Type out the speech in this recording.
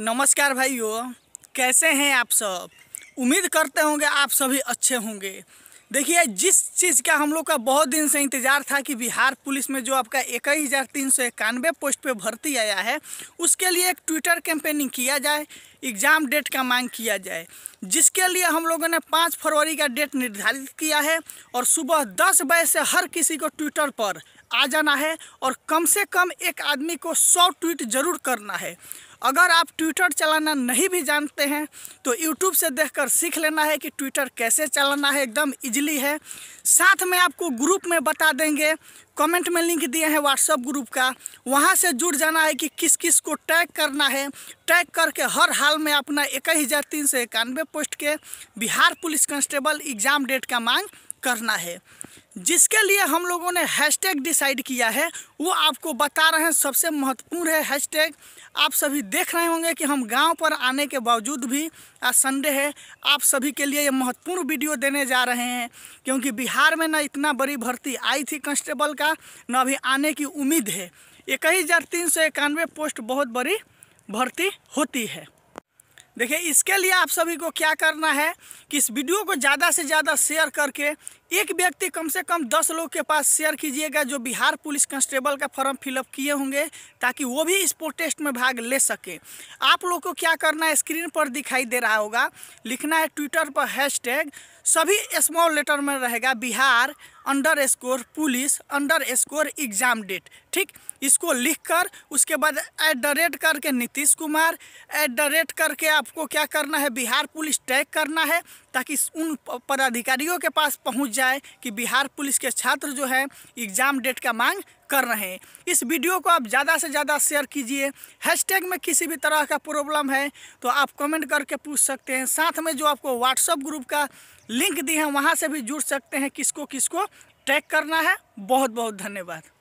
नमस्कार भाइयों कैसे हैं आप सब उम्मीद करते होंगे आप सभी अच्छे होंगे देखिए जिस चीज़ का हम लोग का बहुत दिन से इंतज़ार था कि बिहार पुलिस में जो आपका इक्कीस हज़ार तीन सौ इक्यानवे पोस्ट पे भर्ती आया है उसके लिए एक ट्विटर कैंपेनिंग किया जाए एग्ज़ाम डेट का मांग किया जाए जिसके लिए हम लोगों ने पाँच फरवरी का डेट निर्धारित किया है और सुबह दस बजे से हर किसी को ट्विटर पर आ जाना है और कम से कम एक आदमी को सौ ट्वीट ज़रूर करना है अगर आप ट्विटर चलाना नहीं भी जानते हैं तो यूट्यूब से देखकर सीख लेना है कि ट्विटर कैसे चलाना है एकदम इजीली है साथ में आपको ग्रुप में बता देंगे कमेंट में लिंक दिए हैं व्हाट्सअप ग्रुप का वहाँ से जुड़ जाना है कि किस किस को टैग करना है टैग करके हर हाल में अपना इक्कीस हज़ार तीन सौ इक्यानवे पोस्ट के Bihar police constable exam date का मांग करना है जिसके लिए हम लोगों ने हैशटैग डिसाइड किया है वो आपको बता रहे हैं सबसे महत्वपूर्ण है हैशटैग आप सभी देख रहे होंगे कि हम गांव पर आने के बावजूद भी आज संडे है आप सभी के लिए ये महत्वपूर्ण वीडियो देने जा रहे हैं क्योंकि बिहार में ना इतना बड़ी भर्ती आई थी कांस्टेबल का न अभी आने की उम्मीद है एक हज़ार तीन सौ इक्यानवे पोस्ट बहुत बड़ी भर्ती होती है देखिए इसके लिए आप सभी को क्या करना है कि इस वीडियो को ज़्यादा से ज़्यादा शेयर करके एक व्यक्ति कम से कम दस लोग के पास शेयर कीजिएगा जो बिहार पुलिस कांस्टेबल का फॉर्म फिलअप किए होंगे ताकि वो भी इस प्रोटेस्ट में भाग ले सके आप लोग को क्या करना है स्क्रीन पर दिखाई दे रहा होगा लिखना है ट्विटर पर हैशटैग सभी स्मॉल लेटर में रहेगा Bihar under score police under score exam date ठीक इसको लिखकर उसके बाद एट द रेट करके Nitish Kumar at the rate करके आपको क्या करना है बिहार पुलिस टैग करना है ताकि उन पदाधिकारियों के पास पहुंच जाए कि बिहार पुलिस के छात्र जो है एग्ज़ाम डेट का मांग कर रहे हैं इस वीडियो को आप ज़्यादा से ज़्यादा शेयर कीजिए हैशटैग में किसी भी तरह का प्रॉब्लम है तो आप कमेंट करके पूछ सकते हैं साथ में जो आपको व्हाट्सअप ग्रुप का लिंक दिए हैं वहाँ से भी जुड़ सकते हैं किसको किसको टैग करना है बहुत बहुत धन्यवाद